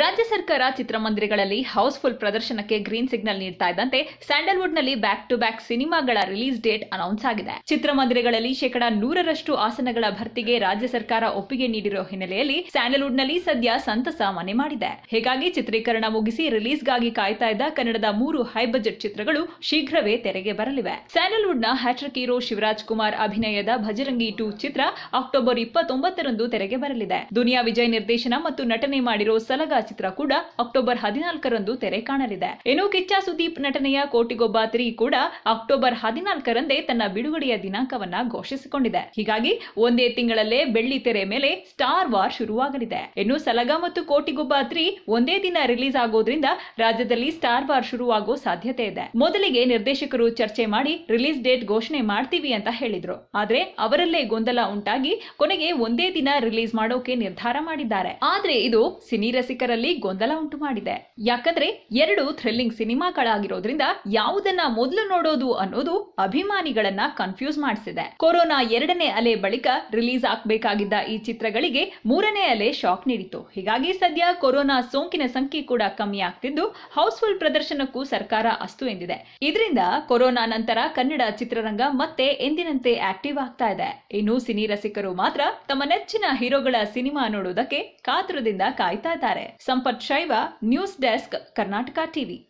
ರಾಜ್ಯ ಸರ್ಕಾರ ಚಿತ್ರಮಂದಿರಗಳಲ್ಲಿ ಹೌಸ್ಫುಲ್ ಪ್ರದರ್ಶನಕ್ಕೆ ಗ್ರೀನ್ ಸಿಗ್ನಲ್ ನೀಡ್ತಾ ಇದ್ದಂತೆ ಸ್ಯಾಂಡಲ್ವುಡ್ ನಲ್ಲಿ ಬ್ಯಾಕ್ ಟು ಬ್ಯಾಕ್ ಸಿನಿಮಾಗಳ ರಿಲೀಸ್ ಡೇಟ್ ಅನೌನ್ಸ್ ಆಗಿದೆ ಚಿತ್ರಮಂದಿರಗಳಲ್ಲಿ ಶೇಕಡಾ ನೂರರಷ್ಟು ಆಸನಗಳ ಭರ್ತಿಗೆ ರಾಜ್ಯ ಸರ್ಕಾರ ಒಪ್ಪಿಗೆ ನೀಡಿರುವ ಹಿನ್ನೆಲೆಯಲ್ಲಿ ಸ್ಯಾಂಡಲ್ವುಡ್ನಲ್ಲಿ ನಲ್ಲಿ ಸದ್ಯ ಸಂತಸ ಮನೆ ಮಾಡಿದೆ ಹೀಗಾಗಿ ಚಿತ್ರೀಕರಣ ಮುಗಿಸಿ ರಿಲೀಸ್ಗಾಗಿ ಕಾಯ್ತಾ ಇದ್ದ ಕನ್ನಡದ ಮೂರು ಹೈ ಬಜೆಟ್ ಚಿತ್ರಗಳು ಶೀಘ್ರವೇ ತೆರೆಗೆ ಬರಲಿವೆ ಸ್ಯಾಂಡಲ್ವುಡ್ನ ನ ಹ್ಯಾಟ್ರಿಕ್ ಹೀರೋ ಶಿವರಾಜ್ ಕುಮಾರ್ ಅಭಿನಯದ ಭಜರಂಗಿ ಟು ಚಿತ್ರ ಅಕ್ಟೋಬರ್ ಇಪ್ಪತ್ತೊಂಬತ್ತರಂದು ತೆರೆಗೆ ಬರಲಿದೆ ದುನಿಯಾ ವಿಜಯ್ ನಿರ್ದೇಶನ ಮತ್ತು ನಟನೆ ಮಾಡಿರೋ ಸಲಗ ಚಿತ್ರ ಕೂಡ ಅಕ್ಟೋಬರ್ ಹದಿನಾಲ್ಕರಂದು ತೆರೆ ಕಾಣಲಿದೆ ಏನು ಕಿಚ್ಚ ಸುದೀಪ್ ನಟನೆಯ ಕೋಟಿಗೊಬ್ಬ ತ್ರೀ ಕೂಡ ಅಕ್ಟೋಬರ್ ಹದಿನಾಲ್ಕರಂದೇ ತನ್ನ ಬಿಡುಗಡೆಯ ದಿನಾಂಕವನ್ನ ಘೋಷಿಸಿಕೊಂಡಿದೆ ಹೀಗಾಗಿ ಒಂದೇ ತಿಂಗಳಲ್ಲೇ ಬೆಳ್ಳಿ ತೆರೆ ಮೇಲೆ ಸ್ಟಾರ್ ವಾರ್ ಶುರುವಾಗಲಿದೆ ಇನ್ನು ಸಲಗ ಮತ್ತು ಕೋಟಿಗೊಬ್ಬ ತ್ರೀ ಒಂದೇ ದಿನ ರಿಲೀಸ್ ಆಗೋದ್ರಿಂದ ರಾಜ್ಯದಲ್ಲಿ ಸ್ಟಾರ್ ವಾರ್ ಶುರುವಾಗೋ ಸಾಧ್ಯತೆ ಇದೆ ಮೊದಲಿಗೆ ನಿರ್ದೇಶಕರು ಚರ್ಚೆ ಮಾಡಿ ರಿಲೀಸ್ ಡೇಟ್ ಘೋಷಣೆ ಮಾಡ್ತೀವಿ ಅಂತ ಹೇಳಿದ್ರು ಆದ್ರೆ ಅವರಲ್ಲೇ ಗೊಂದಲ ಉಂಟಾಗಿ ಕೊನೆಗೆ ಒಂದೇ ದಿನ ರಿಲೀಸ್ ಮಾಡೋಕೆ ನಿರ್ಧಾರ ಮಾಡಿದ್ದಾರೆ ಆದ್ರೆ ಇದು ಸಿನಿ ರಸಿಕರ ಜನರಲ್ಲಿ ಗೊಂದಲ ಉಂಟು ಮಾಡಿದೆ ಯಾಕಂದ್ರೆ ಎರಡು ಥ್ರಿಲ್ಲಿಂಗ್ ಸಿನಿಮಾಗಳಾಗಿರೋದ್ರಿಂದ ಯಾವುದನ್ನ ಮೊದಲು ನೋಡೋದು ಅನ್ನೋದು ಅಭಿಮಾನಿಗಳನ್ನ ಕನ್ಫ್ಯೂಸ್ ಮಾಡಿಸಿದೆ ಕೊರೋನಾ ಎರಡನೇ ಅಲೆ ಬಳಿಕ ರಿಲೀಸ್ ಆಗ್ಬೇಕಾಗಿದ್ದ ಈ ಚಿತ್ರಗಳಿಗೆ ಮೂರನೇ ಅಲೆ ಶಾಕ್ ನೀಡಿತು ಹೀಗಾಗಿ ಸದ್ಯ ಕೊರೋನಾ ಸೋಂಕಿನ ಸಂಖ್ಯೆ ಕೂಡ ಕಮ್ಮಿ ಆಗ್ತಿದ್ದು ಹೌಸ್ಫುಲ್ ಪ್ರದರ್ಶನಕ್ಕೂ ಸರ್ಕಾರ ಅಸ್ತು ಎಂದಿದೆ ಇದರಿಂದ ಕೊರೋನಾ ನಂತರ ಕನ್ನಡ ಚಿತ್ರರಂಗ ಮತ್ತೆ ಎಂದಿನಂತೆ ಆಕ್ಟಿವ್ ಆಗ್ತಾ ಇದೆ ಇನ್ನು ಸಿನಿ ರಸಿಕರು ಮಾತ್ರ ತಮ್ಮ ನೆಚ್ಚಿನ ಹೀರೋಗಳ ಸಿನಿಮಾ ನೋಡೋದಕ್ಕೆ ಕಾತುರದಿಂದ ಕಾಯ್ತಾ ಇದ್ದಾರೆ संपत शैव न्यूज डेस्क कर्नाटका टीवी